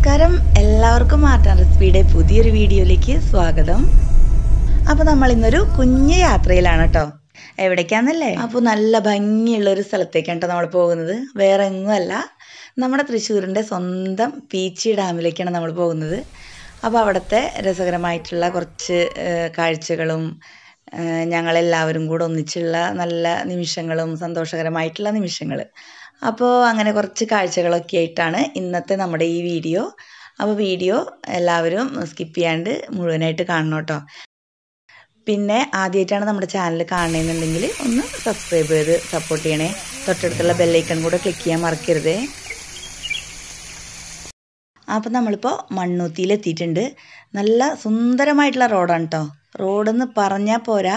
നമസ്കാരം എല്ലാവർക്കും art and റെസിപ്പിയുടെ പുതിയൊരു വീഡിയോയിലേക്ക് സ്വാഗതം അപ്പോൾ നമ്മൾ ഇന്നൊരു കുഞ്ഞു യാത്രയിലാണ് കേട്ടോ എവിടേക്കാന്നല്ലേ അപ്പോൾ നല്ല ഭംഗിയുള്ള ഒരു സ്ഥലത്തേക്കാണ് കേട്ടോ നമ്മൾ പോകുന്നത് വേറെ എങ്ങുമല്ല നമ്മുടെ തൃശ്ശൂരിൻ്റെ സ്വന്തം പീച്ചി ഡാമിലേക്കാണ് നമ്മൾ പോകുന്നത് അപ്പോൾ അവിടുത്തെ രസകരമായിട്ടുള്ള കുറച്ച് കാഴ്ചകളും ഞങ്ങളെല്ലാവരും കൂടെ ഒന്നിച്ചുള്ള നല്ല നിമിഷങ്ങളും സന്തോഷകരമായിട്ടുള്ള നിമിഷങ്ങൾ അപ്പോൾ അങ്ങനെ കുറച്ച് കാഴ്ചകളൊക്കെ ആയിട്ടാണ് ഇന്നത്തെ നമ്മുടെ ഈ വീഡിയോ അപ്പോൾ വീഡിയോ എല്ലാവരും സ്കിപ്പ് ചെയ്യാണ്ട് മുഴുവനായിട്ട് കാണണം കേട്ടോ പിന്നെ ആദ്യമായിട്ടാണ് നമ്മുടെ ചാനൽ കാണണമെന്നുണ്ടെങ്കിൽ ഒന്ന് സബ്സ്ക്രൈബ് ചെയ്ത് സപ്പോർട്ട് ചെയ്യണേ തൊട്ടടുത്തുള്ള ബെല്ലൈക്കൺ കൂടെ ക്ലിക്ക് ചെയ്യാൻ മറക്കരുതേ അപ്പം നമ്മളിപ്പോൾ മണ്ണൂത്തിയിലെത്തിയിട്ടുണ്ട് നല്ല സുന്ദരമായിട്ടുള്ള റോഡാണ് കേട്ടോ റോഡെന്ന് പറഞ്ഞാൽ പോരാ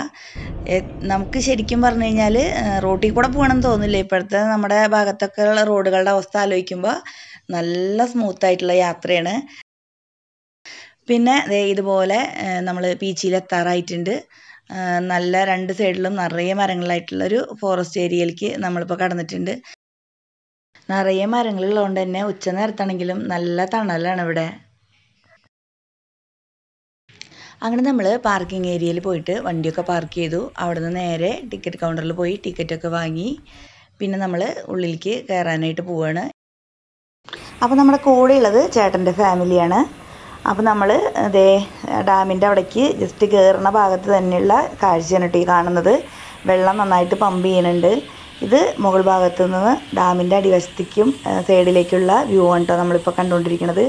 നമുക്ക് ശരിക്കും പറഞ്ഞു കഴിഞ്ഞാൽ റോട്ടിൽ കൂടെ പോകണമെന്ന് തോന്നില്ല ഇപ്പോഴത്തെ നമ്മുടെ ഭാഗത്തൊക്കെ ഉള്ള റോഡുകളുടെ അവസ്ഥ ആലോചിക്കുമ്പോൾ നല്ല സ്മൂത്തായിട്ടുള്ള യാത്രയാണ് പിന്നെ ഇതുപോലെ നമ്മൾ ബീച്ചിലെത്താറായിട്ടുണ്ട് നല്ല രണ്ട് സൈഡിലും നിറയെ മരങ്ങളായിട്ടുള്ളൊരു ഫോറസ്റ്റ് ഏരിയയിലേക്ക് നമ്മളിപ്പോൾ കടന്നിട്ടുണ്ട് നിറയെ മരങ്ങളുള്ളതുകൊണ്ട് തന്നെ ഉച്ച നേരത്താണെങ്കിലും നല്ല തണലാണ് ഇവിടെ അങ്ങനെ നമ്മൾ പാർക്കിംഗ് ഏരിയയിൽ പോയിട്ട് വണ്ടിയൊക്കെ പാർക്ക് ചെയ്തു അവിടെ നിന്ന് നേരെ ടിക്കറ്റ് കൗണ്ടറിൽ പോയി ടിക്കറ്റൊക്കെ വാങ്ങി പിന്നെ നമ്മൾ ഉള്ളിലേക്ക് കയറാനായിട്ട് പോവുകയാണ് അപ്പോൾ നമ്മുടെ കൂടെയുള്ളത് ചേട്ടൻ്റെ ഫാമിലിയാണ് അപ്പോൾ നമ്മൾ അതേ ഡാമിൻ്റെ അവിടേക്ക് ജസ്റ്റ് കയറുന്ന ഭാഗത്ത് തന്നെയുള്ള കാഴ്ചയാണ് കേട്ടോ ഈ കാണുന്നത് വെള്ളം നന്നായിട്ട് പമ്പ് ചെയ്യുന്നുണ്ട് ഇത് മുകൾ ഭാഗത്തു നിന്ന് ഡാമിൻ്റെ അടിവശത്തേക്കും സൈഡിലേക്കുള്ള വ്യൂ ആണ് കേട്ടോ നമ്മളിപ്പോൾ കണ്ടുകൊണ്ടിരിക്കുന്നത്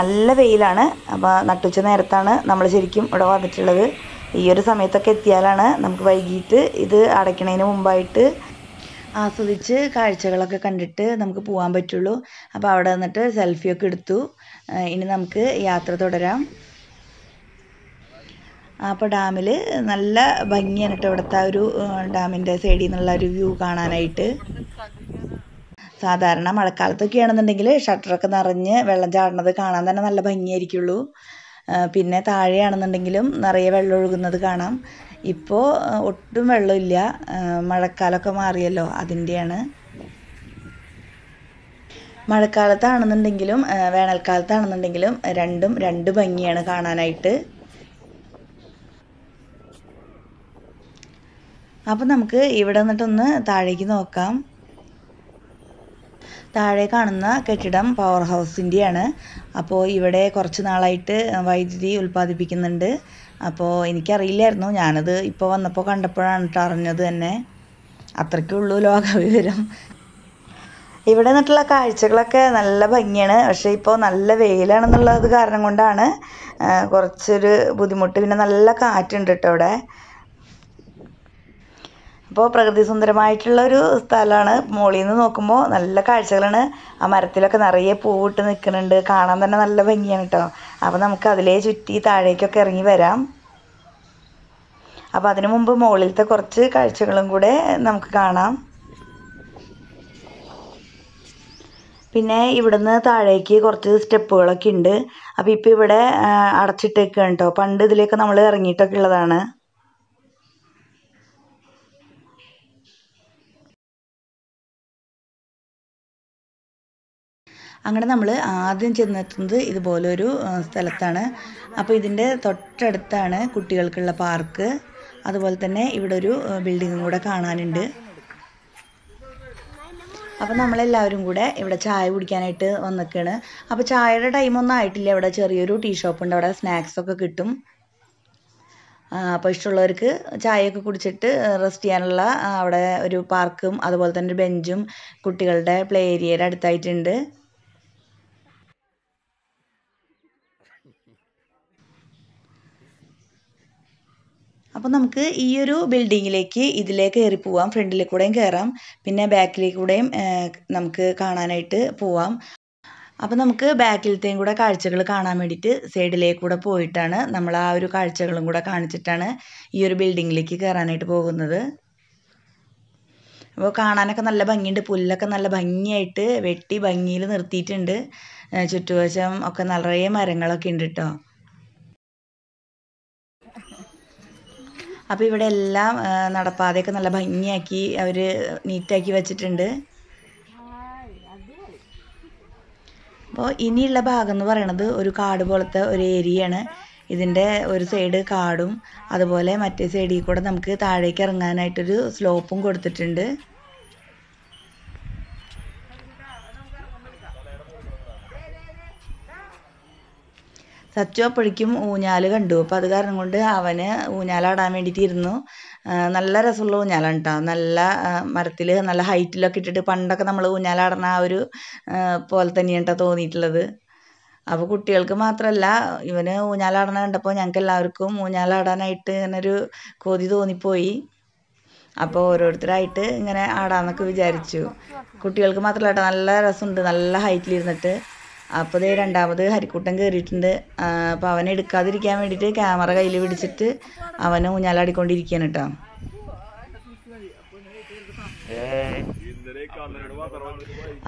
നല്ല വെയിലാണ് അപ്പോൾ നട്ടുച്ച നേരത്താണ് നമ്മൾ ശരിക്കും ഇവിടെ വന്നിട്ടുള്ളത് ഈ ഒരു സമയത്തൊക്കെ എത്തിയാലാണ് നമുക്ക് വൈകിട്ട് ഇത് അടയ്ക്കണതിന് മുമ്പായിട്ട് ആസ്വദിച്ച് കാഴ്ചകളൊക്കെ കണ്ടിട്ട് നമുക്ക് പോകാൻ പറ്റുള്ളൂ അപ്പോൾ അവിടെ നിന്നിട്ട് സെൽഫിയൊക്കെ എടുത്തു ഇനി നമുക്ക് യാത്ര തുടരാം അപ്പോൾ ഡാമിൽ നല്ല ഭംഗിയാണ് കേട്ടോ ഇവിടുത്തെ ഒരു ഡാമിൻ്റെ സൈഡിൽ നിന്നുള്ള ഒരു വ്യൂ കാണാനായിട്ട് സാധാരണ മഴക്കാലത്തൊക്കെയാണെന്നുണ്ടെങ്കിൽ ഷട്ടറൊക്കെ നിറഞ്ഞ് വെള്ളം ചാടുന്നത് കാണാൻ തന്നെ നല്ല ഭംഗിയായിരിക്കുള്ളൂ പിന്നെ താഴെയാണെന്നുണ്ടെങ്കിലും നിറയെ വെള്ളം ഒഴുകുന്നത് കാണാം ഇപ്പോൾ ഒട്ടും വെള്ളമില്ല മഴക്കാലമൊക്കെ മാറിയല്ലോ അതിൻ്റെയാണ് മഴക്കാലത്താണെന്നുണ്ടെങ്കിലും വേനൽക്കാലത്താണെന്നുണ്ടെങ്കിലും രണ്ടും രണ്ട് ഭംഗിയാണ് കാണാനായിട്ട് അപ്പം നമുക്ക് ഇവിടെ നിന്നിട്ടൊന്ന് താഴേക്ക് നോക്കാം താഴെ കാണുന്ന കെട്ടിടം പവർ ഹൗസിൻ്റെയാണ് അപ്പോൾ ഇവിടെ കുറച്ച് നാളായിട്ട് വൈദ്യുതി ഉൽപ്പാദിപ്പിക്കുന്നുണ്ട് അപ്പോൾ എനിക്കറിയില്ലായിരുന്നു ഞാനത് ഇപ്പോൾ വന്നപ്പോൾ കണ്ടപ്പോഴാണ് കേട്ടോ അറിഞ്ഞത് തന്നെ അത്രയ്ക്കുള്ളൂ ലോകവിവരം ഇവിടെ നിന്നിട്ടുള്ള കാഴ്ചകളൊക്കെ നല്ല ഭംഗിയാണ് പക്ഷേ ഇപ്പോൾ നല്ല വെയിലാണെന്നുള്ളത് കാരണം കൊണ്ടാണ് കുറച്ചൊരു ബുദ്ധിമുട്ട് പിന്നെ നല്ല കാറ്റുണ്ട് കേട്ടോ ഇവിടെ അപ്പോൾ പ്രകൃതി സുന്ദരമായിട്ടുള്ള ഒരു സ്ഥലമാണ് മുകളിൽ നിന്ന് നോക്കുമ്പോൾ നല്ല കാഴ്ചകളാണ് ആ മരത്തിലൊക്കെ നിറയെ പൂവിട്ട് നിൽക്കുന്നുണ്ട് കാണാൻ തന്നെ നല്ല ഭംഗിയാണ് കേട്ടോ അപ്പോൾ നമുക്ക് അതിലേ ചുറ്റി താഴേക്കൊക്കെ ഇറങ്ങി വരാം അപ്പോൾ അതിനു മുമ്പ് മുകളിലത്തെ കുറച്ച് കാഴ്ചകളും കൂടെ നമുക്ക് കാണാം പിന്നെ ഇവിടുന്ന് താഴേക്ക് കുറച്ച് സ്റ്റെപ്പുകളൊക്കെ ഉണ്ട് അപ്പോൾ ഇപ്പോൾ ഇവിടെ അടച്ചിട്ടേക്കാണ് കേട്ടോ പണ്ട് ഇതിലേക്ക് നമ്മൾ ഇറങ്ങിയിട്ടൊക്കെ ഉള്ളതാണ് അങ്ങനെ നമ്മൾ ആദ്യം ചെന്നെത്തുന്നത് ഇതുപോലൊരു സ്ഥലത്താണ് അപ്പോൾ ഇതിൻ്റെ തൊട്ടടുത്താണ് കുട്ടികൾക്കുള്ള പാർക്ക് അതുപോലെ തന്നെ ഇവിടെ ഒരു ബിൽഡിങ്ങും കൂടെ കാണാനുണ്ട് അപ്പോൾ നമ്മളെല്ലാവരും കൂടെ ഇവിടെ ചായ കുടിക്കാനായിട്ട് വന്നിരിക്കുകയാണ് അപ്പോൾ ചായയുടെ ടൈമൊന്നും ആയിട്ടില്ല ഇവിടെ ചെറിയൊരു ടീ ഷോപ്പ് ഉണ്ട് അവിടെ സ്നാക്സ് ഒക്കെ കിട്ടും അപ്പോൾ ഇഷ്ടമുള്ളവർക്ക് ചായയൊക്കെ കുടിച്ചിട്ട് റെസ്റ്റ് ചെയ്യാനുള്ള അവിടെ ഒരു പാർക്കും അതുപോലെ തന്നെ ഒരു ബെഞ്ചും കുട്ടികളുടെ പ്ലേ ഏരിയയുടെ അടുത്തായിട്ടുണ്ട് അപ്പോൾ നമുക്ക് ഈ ഒരു ബിൽഡിങ്ങിലേക്ക് ഇതിലേക്ക് കയറി പോവാം ഫ്രണ്ടിൽ കൂടെയും കയറാം പിന്നെ ബാക്കിലേക്കൂടെയും നമുക്ക് കാണാനായിട്ട് പോവാം അപ്പോൾ നമുക്ക് ബാക്കിലത്തെയും കൂടെ കാഴ്ചകൾ കാണാൻ വേണ്ടിയിട്ട് സൈഡിലേക്ക് കൂടെ പോയിട്ടാണ് നമ്മൾ ആ ഒരു കാഴ്ചകളും കൂടെ കാണിച്ചിട്ടാണ് ഈ ഒരു ബിൽഡിങ്ങിലേക്ക് കയറാനായിട്ട് പോകുന്നത് അപ്പോൾ കാണാനൊക്കെ നല്ല ഭംഗിയുണ്ട് പുല്ലൊക്കെ നല്ല ഭംഗിയായിട്ട് വെട്ടി ഭംഗിയിൽ നിർത്തിയിട്ടുണ്ട് ചുറ്റുവശം ഒക്കെ നിറയെ മരങ്ങളൊക്കെ ഉണ്ട് കേട്ടോ അപ്പോൾ ഇവിടെ എല്ലാം നടപ്പാതയൊക്കെ നല്ല ഭംഗിയാക്കി അവർ നീറ്റാക്കി വച്ചിട്ടുണ്ട് അപ്പോൾ ഇനിയുള്ള ഭാഗം എന്ന് പറയണത് ഒരു കാട് പോലത്തെ ഒരു ഏരിയയാണ് ഇതിൻ്റെ ഒരു സൈഡ് കാടും അതുപോലെ മറ്റേ സൈഡിൽ കൂടെ നമുക്ക് താഴേക്ക് ഇറങ്ങാനായിട്ടൊരു സ്ലോപ്പും കൊടുത്തിട്ടുണ്ട് സച്ചു അപ്പോഴേക്കും ഊഞ്ഞാൽ കണ്ടു അപ്പം അത് കാരണം കൊണ്ട് അവന് ഊഞ്ഞാലാടാൻ വേണ്ടിയിട്ട് ഇരുന്നു നല്ല രസമുള്ള ഊഞ്ഞാലാണ് കേട്ടോ നല്ല മരത്തിൽ നല്ല ഹൈറ്റിലൊക്കെ ഇട്ടിട്ട് പണ്ടൊക്കെ നമ്മൾ ഊഞ്ഞാലാടുന്ന ആ ഒരു പോലെ തന്നെയാണ് കേട്ടോ തോന്നിയിട്ടുള്ളത് അപ്പോൾ കുട്ടികൾക്ക് മാത്രമല്ല ഇവന് ഊഞ്ഞാലാടണ കണ്ടപ്പോൾ ഞങ്ങൾക്ക് എല്ലാവർക്കും ഊഞ്ഞാലാടാനായിട്ട് ഇങ്ങനെ ഒരു കൊതി തോന്നിപ്പോയി അപ്പോൾ ഓരോരുത്തരായിട്ട് ഇങ്ങനെ ആടാന്നൊക്കെ വിചാരിച്ചു കുട്ടികൾക്ക് മാത്രമല്ല കേട്ടോ നല്ല രസമുണ്ട് നല്ല ഹൈറ്റിലിരുന്നിട്ട് അപ്പോൾ ഇതേ രണ്ടാമത് ഹരിക്കുട്ടൻ കയറിയിട്ടുണ്ട് അപ്പോൾ അവനെ എടുക്കാതിരിക്കാൻ വേണ്ടിയിട്ട് ക്യാമറ കയ്യിൽ പിടിച്ചിട്ട് അവനെ ഊഞ്ഞാലാടിക്കൊണ്ടിരിക്കുകയാണ് കേട്ടോ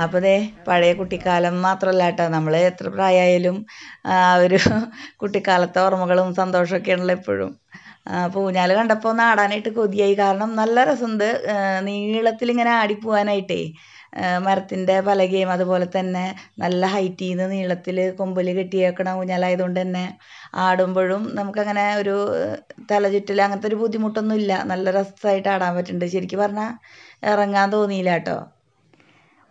അപ്പോൾ ദേ പഴയ കുട്ടിക്കാലം മാത്രമല്ല കേട്ടോ നമ്മൾ എത്ര പ്രായമായാലും ആ ഒരു കുട്ടിക്കാലത്തെ ഓർമ്മകളും സന്തോഷമൊക്കെയാണല്ലോ എപ്പോഴും അപ്പോൾ ഊഞ്ഞാൽ കണ്ടപ്പോൾ ഒന്ന് ആടാനായിട്ട് കൊതിയായി കാരണം നല്ല രസമുണ്ട് നീളത്തിൽ ഇങ്ങനെ ആടിപ്പോവാനായിട്ടേ മരത്തിൻ്റെ പലകയും അതുപോലെ തന്നെ നല്ല ഹൈറ്റിൽ നിന്ന് നീളത്തിൽ കൊമ്പിൽ കെട്ടിയേക്കണ ഊഞ്ഞാലായത് കൊണ്ട് തന്നെ ആടുമ്പോഴും നമുക്കങ്ങനെ ഒരു തലചുറ്റൽ അങ്ങനത്തെ ഒരു ബുദ്ധിമുട്ടൊന്നും ഇല്ല നല്ല രസമായിട്ട് ആടാൻ പറ്റുന്നുണ്ട് ശരിക്കും പറഞ്ഞാൽ ഇറങ്ങാൻ തോന്നിയില്ല കേട്ടോ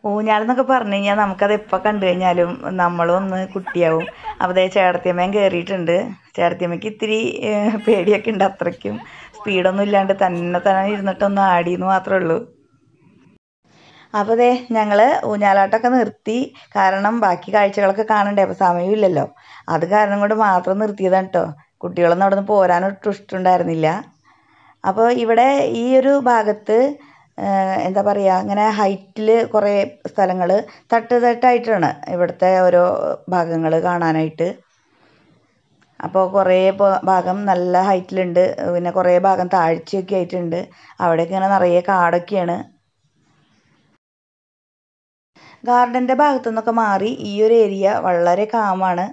ഊഞ്ഞാലെന്നൊക്കെ പറഞ്ഞു കഴിഞ്ഞാൽ നമുക്കത് എപ്പോൾ കണ്ടു കഴിഞ്ഞാലും നമ്മളും ഒന്ന് കുട്ടിയാവും അപ്പോൾ ചേർത്തിയമ്മയും കയറിയിട്ടുണ്ട് ചേർത്തിയമ്മയ്ക്ക് ഇത്തിരി പേടിയൊക്കെ ഉണ്ട് അത്രയ്ക്കും സ്പീഡൊന്നും ഇല്ലാണ്ട് തന്നെ തന്നെ ഇരുന്നിട്ടൊന്ന് ആടിയെന്ന് മാത്രമേ ഉള്ളൂ അപ്പോൾ ദേ ഞങ്ങൾ ഊഞ്ഞാലാട്ടമൊക്കെ നിർത്തി കാരണം ബാക്കി കാഴ്ചകളൊക്കെ കാണണ്ടേ അപ്പോൾ സമയമില്ലല്ലോ അത് കാരണം കൊണ്ട് മാത്രം നിർത്തിയതാണ് കേട്ടോ കുട്ടികളൊന്നും അവിടെ നിന്ന് പോരാനൊട്ടും ഇഷ്ടമുണ്ടായിരുന്നില്ല അപ്പോൾ ഇവിടെ ഈ ഒരു ഭാഗത്ത് എന്താ പറയുക ഇങ്ങനെ ഹൈറ്റിൽ കുറേ സ്ഥലങ്ങൾ തട്ട് തട്ടായിട്ടാണ് ഇവിടുത്തെ ഓരോ ഭാഗങ്ങൾ കാണാനായിട്ട് അപ്പോൾ കുറേ ഭാഗം നല്ല ഹൈറ്റിലുണ്ട് പിന്നെ കുറേ ഭാഗം താഴ്ചയൊക്കെ ആയിട്ടുണ്ട് അവിടെയൊക്കെ ഇങ്ങനെ നിറയെ കാടൊക്കെയാണ് ഗാർഡൻ്റെ ഭാഗത്തു നിന്നൊക്കെ മാറി ഈ ഒരു ഏരിയ വളരെ കാമാണ്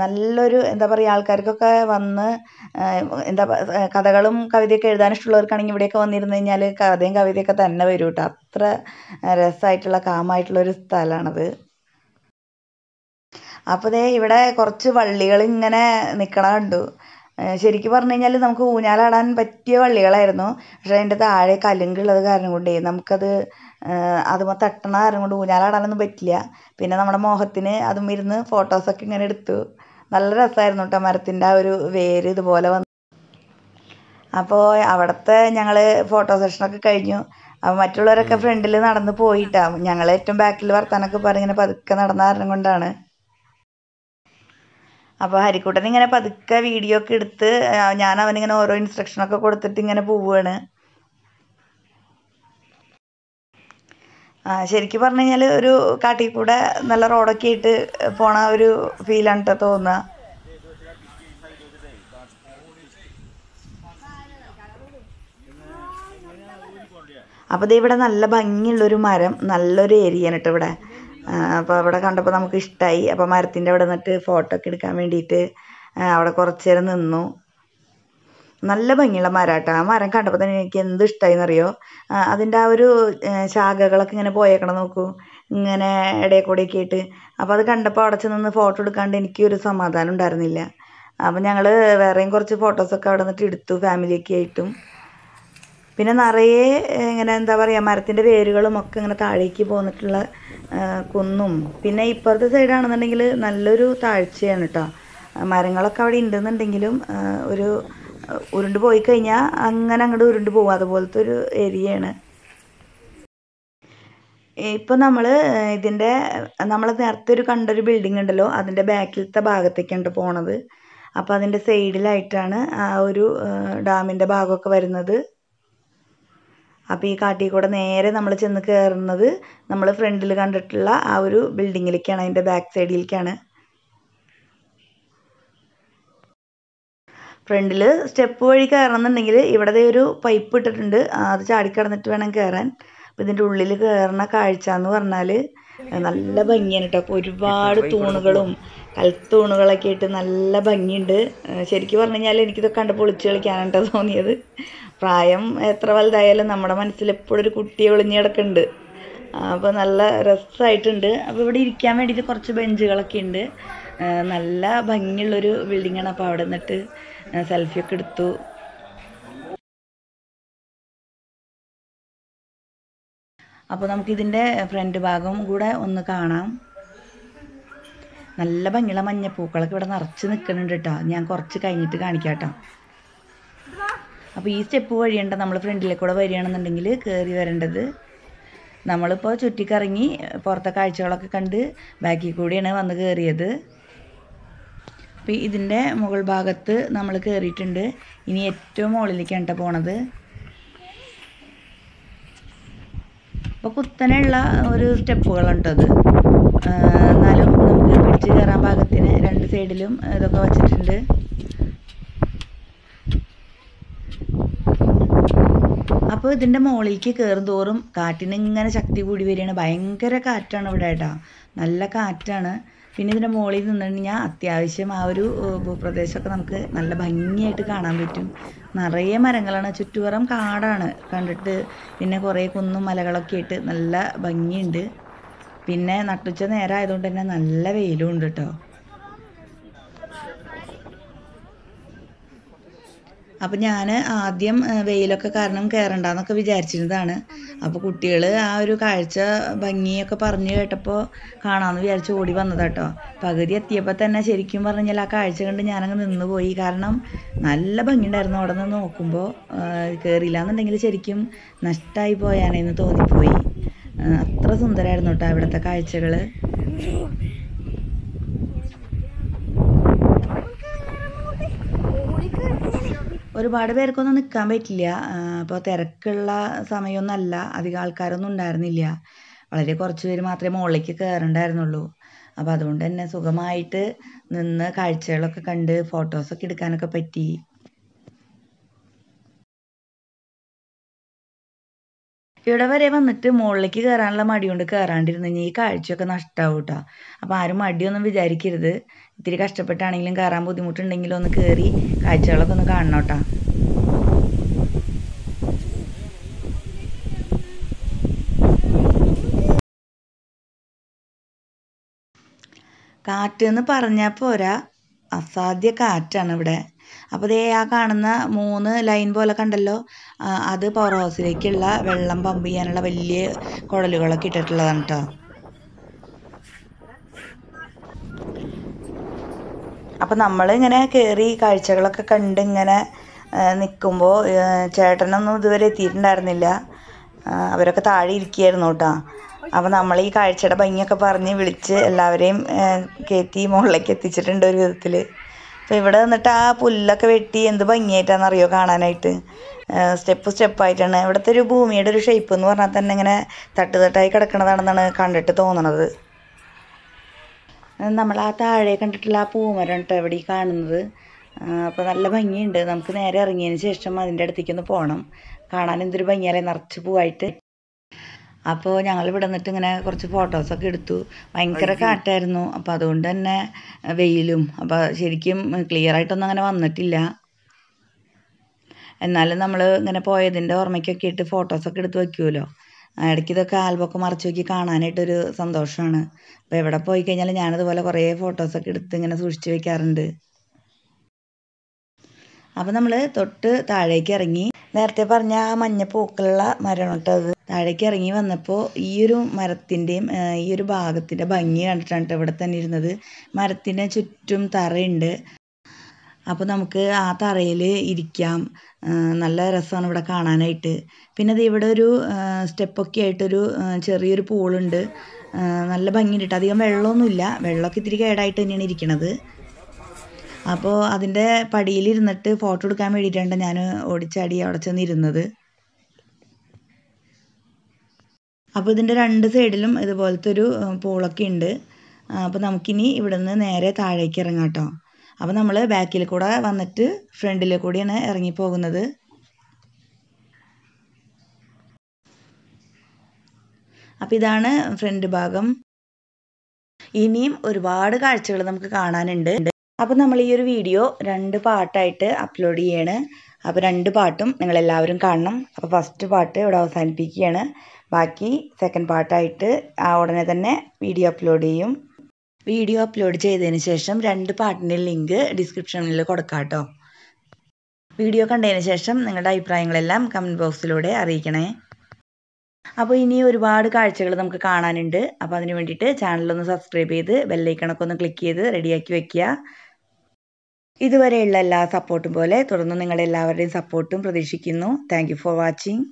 നല്ലൊരു എന്താ പറയുക ആൾക്കാർക്കൊക്കെ വന്ന് എന്താ കഥകളും കവിതയൊക്കെ എഴുതാൻ ഇഷ്ടമുള്ളവർക്കാണെങ്കിൽ ഇവിടെയൊക്കെ വന്നിരുന്നു കഴിഞ്ഞാൽ കഥയും കവിതയൊക്കെ തന്നെ വരും കേട്ടോ അത്ര രസമായിട്ടുള്ള കാമായിട്ടുള്ളൊരു സ്ഥലമാണത് അപ്പോൾ ദേ ഇവിടെ കുറച്ച് വള്ളികൾ ഇങ്ങനെ നിൽക്കണ ശരിക്കും പറഞ്ഞു കഴിഞ്ഞാൽ നമുക്ക് ഊഞ്ഞാലാടാൻ പറ്റിയ വള്ളികളായിരുന്നു പക്ഷേ അതിൻ്റെ താഴെ കലുങ്കുള്ളത് കാരണം കൊണ്ടേ നമുക്കത് അതുമ്മ തട്ടണ കാരണം കൊണ്ട് ഊഞ്ഞാലാടാനൊന്നും പറ്റില്ല പിന്നെ നമ്മുടെ മോഹത്തിന് അതും ഇരുന്ന് ഫോട്ടോസൊക്കെ ഇങ്ങനെ എടുത്തു നല്ല രസമായിരുന്നു കേട്ടോ മരത്തിൻ്റെ ആ ഒരു വേര് ഇതുപോലെ വന്ന് അപ്പോൾ അവിടുത്തെ ഞങ്ങൾ ഫോട്ടോ സെഷനൊക്കെ കഴിഞ്ഞു അപ്പം മറ്റുള്ളവരൊക്കെ ഫ്രണ്ടിൽ നടന്ന് പോയിട്ടാ ഞങ്ങൾ ഏറ്റവും ബാക്കിൽ വർത്താനൊക്കെ പറഞ്ഞ് ഇങ്ങനെ പതുക്കെ നടന്ന കാരണം കൊണ്ടാണ് അപ്പോൾ ഹരിക്കുട്ടൻ ഇങ്ങനെ പതുക്കെ വീഡിയോ ഒക്കെ എടുത്ത് ഞാൻ അവനിങ്ങനെ ഓരോ ഇൻസ്ട്രക്ഷനൊക്കെ കൊടുത്തിട്ട് ഇങ്ങനെ പോവുകയാണ് ശരിക്ക് പറഞ്ഞു കഴിഞ്ഞാൽ ഒരു കാട്ടിൽ കൂടെ നല്ല റോഡൊക്കെ ആയിട്ട് പോണ ഒരു ഫീലാണ് കേട്ടോ തോന്നുക അപ്പോൾ ദേ ഇവിടെ നല്ല ഭംഗിയുള്ളൊരു മരം നല്ലൊരു ഏരിയ ആണ് കേട്ടോ ഇവിടെ അപ്പോൾ അവിടെ കണ്ടപ്പോൾ നമുക്ക് ഇഷ്ടമായി അപ്പോൾ മരത്തിന്റെ അവിടെ നിന്നിട്ട് ഫോട്ടോ ഒക്കെ എടുക്കാൻ വേണ്ടിയിട്ട് അവിടെ കുറച്ചു നേരം നിന്നു നല്ല ഭംഗിയുള്ള മരമാണ് ആ മരം കണ്ടപ്പോൾ തന്നെ എനിക്ക് എന്ത് ഇഷ്ടമായിന്നറിയോ അതിൻ്റെ ആ ഒരു ശാഖകളൊക്കെ ഇങ്ങനെ പോയേക്കണം നോക്കൂ ഇങ്ങനെ ഇടയിൽ ഒക്കെ ആയിട്ട് അപ്പോൾ അത് കണ്ടപ്പോൾ അവിടെ ചെന്ന് ഫോട്ടോ എടുക്കാണ്ട് എനിക്ക് ഒരു സമാധാനം ഉണ്ടായിരുന്നില്ല അപ്പോൾ ഞങ്ങൾ വേറെയും കുറച്ച് ഫോട്ടോസൊക്കെ അവിടെ നിന്നിട്ട് എടുത്തു ഫാമിലിയൊക്കെ ആയിട്ടും പിന്നെ നിറയെ ഇങ്ങനെ എന്താ പറയുക മരത്തിൻ്റെ വേരുകളും ഒക്കെ ഇങ്ങനെ താഴേക്ക് പോന്നിട്ടുള്ള കുന്നും പിന്നെ ഇപ്പുറത്തെ സൈഡാണെന്നുണ്ടെങ്കിൽ നല്ലൊരു താഴ്ചയാണ് കേട്ടോ മരങ്ങളൊക്കെ അവിടെ ഉണ്ടെന്നുണ്ടെങ്കിലും ഒരു ഉരുണ്ട് പോയി കഴിഞ്ഞാൽ അങ്ങനെ അങ്ങോട്ട് ഉരുണ്ട് പോകും അതുപോലത്തെ ഒരു ഏരിയയാണ് ഇപ്പം നമ്മൾ ഇതിൻ്റെ നമ്മൾ നേരത്തെ ഒരു കണ്ടൊരു ബിൽഡിംഗ് ഉണ്ടല്ലോ അതിൻ്റെ ബാക്കിലത്തെ ഭാഗത്തേക്കുണ്ട് പോണത് അപ്പോൾ അതിൻ്റെ സൈഡിലായിട്ടാണ് ആ ഒരു ഡാമിൻ്റെ ഭാഗമൊക്കെ വരുന്നത് അപ്പോൾ ഈ കാട്ടിൽ കൂടെ നേരെ നമ്മൾ ചെന്ന് കയറുന്നത് നമ്മൾ ഫ്രണ്ടിൽ കണ്ടിട്ടുള്ള ആ ഒരു ബിൽഡിങ്ങിലേക്കാണ് അതിൻ്റെ ബാക്ക് സൈഡിലേക്കാണ് ഫ്രണ്ടിൽ സ്റ്റെപ്പ് വഴി കയറണമെന്നുണ്ടെങ്കിൽ ഇവിടെ ഒരു പൈപ്പ് ഇട്ടിട്ടുണ്ട് അത് ചാടിക്കടന്നിട്ട് വേണം കയറാൻ അപ്പോൾ ഇതിൻ്റെ ഉള്ളിൽ കയറുന്ന കാഴ്ച എന്ന് പറഞ്ഞാൽ നല്ല ഭംഗിയാണ് കേട്ടോ ഒരുപാട് തൂണുകളും കൽത്തൂണുകളൊക്കെ ആയിട്ട് നല്ല ഭംഗിയുണ്ട് ശരിക്കും പറഞ്ഞു കഴിഞ്ഞാൽ എനിക്കിതൊക്കെ കണ്ട് കണ്ടപ്പോൾ കളിക്കാനാണ് കേട്ടോ തോന്നിയത് പ്രായം എത്ര വലുതായാലും നമ്മുടെ മനസ്സിൽ എപ്പോഴും ഒരു കുട്ടിയെ ഒളിഞ്ഞു കിടക്കുന്നുണ്ട് അപ്പോൾ നല്ല രസമായിട്ടുണ്ട് അപ്പോൾ ഇവിടെ ഇരിക്കാൻ വേണ്ടിയിട്ട് കുറച്ച് ബെഞ്ചുകളൊക്കെ ഉണ്ട് നല്ല ഭംഗിയുള്ളൊരു ബിൽഡിങ്ങാണ് അപ്പോൾ അവിടെ നിന്നിട്ട് ഞാൻ സെൽഫിയൊക്കെ എടുത്തു അപ്പോൾ നമുക്കിതിൻ്റെ ഫ്രണ്ട് ഭാഗം കൂടെ ഒന്ന് കാണാം നല്ല ഭംഗിയുള്ള മഞ്ഞപ്പൂക്കളൊക്കെ ഇവിടെ നിറച്ച് നിൽക്കുന്നുണ്ട് കേട്ടോ ഞാൻ കുറച്ച് കഴിഞ്ഞിട്ട് കാണിക്കാം കേട്ടോ അപ്പോൾ ഈ സ്റ്റെപ്പ് വഴിയുണ്ട് നമ്മൾ ഫ്രണ്ടിലെ കൂടെ വരികയാണെന്നുണ്ടെങ്കിൽ കയറി വരേണ്ടത് നമ്മളിപ്പോൾ ചുറ്റിക്കറങ്ങി പുറത്തെ കാഴ്ചകളൊക്കെ കണ്ട് ബാക്കിൽ കൂടിയാണ് വന്ന് കയറിയത് അപ്പോൾ ഇതിൻ്റെ മുകൾ ഭാഗത്ത് നമ്മൾ കയറിയിട്ടുണ്ട് ഇനി ഏറ്റവും മുകളിലേക്കാണ് കേട്ടോ പോണത് അപ്പോൾ കുത്തനെയുള്ള ഒരു അത് എന്നാലും നമുക്ക് പിടിച്ച് കയറാൻ ഭാഗത്തിന് രണ്ട് സൈഡിലും ഇതൊക്കെ വച്ചിട്ടുണ്ട് അപ്പോൾ ഇതിൻ്റെ മുകളിലേക്ക് കയറും തോറും കാറ്റിന് ഇങ്ങനെ ശക്തി കൂടി വരികയാണ് ഭയങ്കര കാറ്റാണ് ഇവിടെ കേട്ടോ നല്ല കാറ്റാണ് പിന്നെ ഇതിൻ്റെ മുകളിൽ നിന്ന് കഴിഞ്ഞാൽ അത്യാവശ്യം ആ ഒരു ഭൂപ്രദേശമൊക്കെ നമുക്ക് നല്ല ഭംഗിയായിട്ട് കാണാൻ പറ്റും നിറയെ മരങ്ങളാണ് ചുറ്റുപുറം കാടാണ് കണ്ടിട്ട് പിന്നെ കുറേ കുന്നും മലകളൊക്കെ ആയിട്ട് നല്ല ഭംഗിയുണ്ട് പിന്നെ നട്ടുച്ച നേരം ആയതുകൊണ്ട് തന്നെ നല്ല വെയിലും ഉണ്ട് കേട്ടോ അപ്പൊ ഞാൻ ആദ്യം വെയിലൊക്കെ കാരണം കയറണ്ടെന്നൊക്കെ വിചാരിച്ചിരുന്നതാണ് അപ്പോൾ കുട്ടികൾ ആ ഒരു കാഴ്ച ഭംഗിയൊക്കെ പറഞ്ഞു കേട്ടപ്പോൾ കാണാമെന്ന് വിചാരിച്ച് ഓടി വന്നതാട്ടോ പകുതി എത്തിയപ്പോൾ തന്നെ ശരിക്കും പറഞ്ഞാൽ ആ കാഴ്ച കണ്ട് ഞാനങ്ങ് നിന്ന് പോയി കാരണം നല്ല ഭംഗിയുണ്ടായിരുന്നു അവിടെ നിന്ന് നോക്കുമ്പോൾ കയറിയില്ല എന്നുണ്ടെങ്കിൽ ശരിക്കും നഷ്ടമായി പോയാണെന്ന് തോന്നിപ്പോയി അത്ര സുന്ദരമായിരുന്നു കേട്ടോ അവിടുത്തെ കാഴ്ചകൾ ഒരുപാട് പേർക്കൊന്നും നിൽക്കാൻ പറ്റില്ല അപ്പോൾ തിരക്കുള്ള സമയമൊന്നുമല്ല അധികം ആൾക്കാരൊന്നും ഉണ്ടായിരുന്നില്ല വളരെ കുറച്ച് പേര് മാത്രമേ മുകളിലേക്ക് കയറണ്ടായിരുന്നുള്ളൂ അപ്പോൾ അതുകൊണ്ട് തന്നെ സുഖമായിട്ട് നിന്ന് കാഴ്ചകളൊക്കെ കണ്ട് ഫോട്ടോസൊക്കെ എടുക്കാനൊക്കെ പറ്റി ഇവിടെ വരെ വന്നിട്ട് മുകളിലേക്ക് കയറാനുള്ള മടി കൊണ്ട് കയറാണ്ടിരുന്നു ഇനി ഈ കാഴ്ചയൊക്കെ നഷ്ടമാവും കേട്ടോ അപ്പോൾ ആരും മടിയൊന്നും വിചാരിക്കരുത് ഇത്തിരി കഷ്ടപ്പെട്ടാണെങ്കിലും കയറാൻ ബുദ്ധിമുട്ടുണ്ടെങ്കിലും ഒന്ന് കയറി കാഴ്ചകളൊക്കെ ഒന്ന് കാണണം കേട്ടോ കാറ്റ് എന്ന് പറഞ്ഞാൽ പോരാ അസാധ്യ കാറ്റാണ് ഇവിടെ അപ്പോൾ ദേ ആ കാണുന്ന മൂന്ന് ലൈൻ പോലെ കണ്ടല്ലോ അത് പവർ ഹൗസിലേക്കുള്ള വെള്ളം പമ്പ് ചെയ്യാനുള്ള വലിയ കുഴലുകളൊക്കെ ഇട്ടിട്ടുള്ളതാണ് കേട്ടോ അപ്പോൾ നമ്മളിങ്ങനെ കയറി കാഴ്ചകളൊക്കെ കണ്ട് ഇങ്ങനെ നിൽക്കുമ്പോൾ ചേട്ടനൊന്നും ഇതുവരെ എത്തിയിട്ടുണ്ടായിരുന്നില്ല അവരൊക്കെ താഴെ ഇരിക്കുകയായിരുന്നു കേട്ടോ അപ്പൊ നമ്മൾ ഈ കാഴ്ചയുടെ ഭംഗിയൊക്കെ പറഞ്ഞ് വിളിച്ച് എല്ലാവരെയും കയറ്റി മുകളിലേക്ക് എത്തിച്ചിട്ടുണ്ട് ഒരു വിധത്തില് അപ്പോൾ ഇവിടെ വന്നിട്ട് ആ പുല്ലൊക്കെ വെട്ടി എന്ത് അറിയോ കാണാനായിട്ട് സ്റ്റെപ്പ് സ്റ്റെപ്പായിട്ടാണ് ഇവിടുത്തെ ഒരു ഭൂമിയുടെ ഒരു ഷേപ്പ് എന്ന് പറഞ്ഞാൽ തന്നെ ഇങ്ങനെ തട്ട് തട്ടായി കിടക്കണതാണെന്നാണ് കണ്ടിട്ട് തോന്നണത് നമ്മൾ ആ താഴെ കണ്ടിട്ടുള്ള ആ പൂമരം കേട്ടോ എവിടെ ഈ കാണുന്നത് അപ്പോൾ നല്ല ഭംഗിയുണ്ട് നമുക്ക് നേരെ ഇറങ്ങിയതിന് ശേഷം അതിൻ്റെ അടുത്തേക്കൊന്ന് പോകണം കാണാൻ എന്തൊരു ഭംഗിയല്ലേ നിറച്ച് പൂവായിട്ട് അപ്പോൾ ഞങ്ങൾ ഇവിടെ നിന്നിട്ട് ഇങ്ങനെ കുറച്ച് ഫോട്ടോസൊക്കെ എടുത്തു ഭയങ്കര കാറ്റായിരുന്നു അപ്പോൾ അതുകൊണ്ട് തന്നെ വെയിലും അപ്പോൾ ശരിക്കും ക്ലിയർ ആയിട്ടൊന്നും അങ്ങനെ വന്നിട്ടില്ല എന്നാലും നമ്മൾ ഇങ്ങനെ പോയതിൻ്റെ ഓർമ്മയ്ക്കൊക്കെ ഇട്ട് ഫോട്ടോസൊക്കെ എടുത്ത് വയ്ക്കുമല്ലോ ഇടയ്ക്ക് ഇതൊക്കെ ആൽബമൊക്കെ മറച്ചു നോക്കി കാണാനായിട്ടൊരു സന്തോഷമാണ് അപ്പോൾ എവിടെ പോയി കഴിഞ്ഞാലും ഞാനിതുപോലെ കുറേ ഫോട്ടോസൊക്കെ എടുത്ത് ഇങ്ങനെ സൂക്ഷിച്ച് വെക്കാറുണ്ട് അപ്പോൾ നമ്മൾ തൊട്ട് താഴേക്ക് ഇറങ്ങി നേരത്തെ പറഞ്ഞ ആ മഞ്ഞ പൂക്കളുള്ള മരമാണ് കേട്ടോ അത് താഴേക്ക് ഇറങ്ങി വന്നപ്പോൾ ഈ ഒരു മരത്തിൻ്റെയും ഈ ഒരു ഭാഗത്തിൻ്റെ ഭംഗി കണ്ടിട്ടാണ് ഇവിടെ തന്നെ ഇരുന്നത് മരത്തിന് ചുറ്റും തറയുണ്ട് അപ്പോൾ നമുക്ക് ആ തറയിൽ ഇരിക്കാം നല്ല രസമാണ് ഇവിടെ കാണാനായിട്ട് പിന്നെ അത് ഇവിടെ ഒരു സ്റ്റെപ്പൊക്കെ ആയിട്ടൊരു ചെറിയൊരു പൂളുണ്ട് നല്ല ഭംഗിയുണ്ട് അധികം വെള്ളമൊന്നുമില്ല വെള്ളമൊക്കെ ഇത്തിരി കേടായിട്ട് തന്നെയാണ് ഇരിക്കുന്നത് അപ്പോൾ അതിൻ്റെ പടിയിലിരുന്നിട്ട് ഫോട്ടോ എടുക്കാൻ വേണ്ടിയിട്ടാണ് ഞാൻ ഓടിച്ചാടി അവിടെ ചെന്നിരുന്നത് അപ്പോൾ ഇതിൻ്റെ രണ്ട് സൈഡിലും ഇതുപോലത്തെ ഒരു പൂളൊക്കെ ഉണ്ട് അപ്പോൾ നമുക്കിനി ഇവിടെ നിന്ന് നേരെ താഴേക്ക് ഇറങ്ങാം കേട്ടോ അപ്പോൾ നമ്മൾ ബാക്കിൽ കൂടെ വന്നിട്ട് ഫ്രണ്ടിൽ കൂടിയാണ് ഇറങ്ങിപ്പോകുന്നത് അപ്പം ഇതാണ് ഫ്രണ്ട് ഭാഗം ഇനിയും ഒരുപാട് കാഴ്ചകൾ നമുക്ക് കാണാനുണ്ട് അപ്പോൾ നമ്മൾ ഈ ഒരു വീഡിയോ രണ്ട് പാട്ടായിട്ട് അപ്ലോഡ് ചെയ്യാണ് അപ്പോൾ രണ്ട് പാട്ടും നിങ്ങളെല്ലാവരും കാണണം അപ്പോൾ ഫസ്റ്റ് പാട്ട് ഇവിടെ അവസാനിപ്പിക്കുകയാണ് ബാക്കി സെക്കൻഡ് പാട്ടായിട്ട് ഉടനെ തന്നെ വീഡിയോ അപ്ലോഡ് ചെയ്യും വീഡിയോ അപ്ലോഡ് ചെയ്തതിന് ശേഷം രണ്ട് പാട്ടിൻ്റെ ലിങ്ക് ഡിസ്ക്രിപ്ഷനിൽ കൊടുക്കാം കേട്ടോ വീഡിയോ കണ്ടതിന് ശേഷം നിങ്ങളുടെ അഭിപ്രായങ്ങളെല്ലാം കമൻറ്റ് ബോക്സിലൂടെ അറിയിക്കണേ അപ്പോൾ ഇനി ഒരുപാട് കാഴ്ചകൾ നമുക്ക് കാണാനുണ്ട് അപ്പോൾ അതിന് വേണ്ടിയിട്ട് ചാനലൊന്ന് സബ്സ്ക്രൈബ് ചെയ്ത് ബെല്ലൈക്കണൊക്കെ ഒന്ന് ക്ലിക്ക് ചെയ്ത് റെഡിയാക്കി വെക്കുക ഇതുവരെയുള്ള എല്ലാ സപ്പോർട്ടും പോലെ തുടർന്ന് നിങ്ങളുടെ എല്ലാവരുടെയും സപ്പോർട്ടും പ്രതീക്ഷിക്കുന്നു താങ്ക് ഫോർ വാച്ചിങ്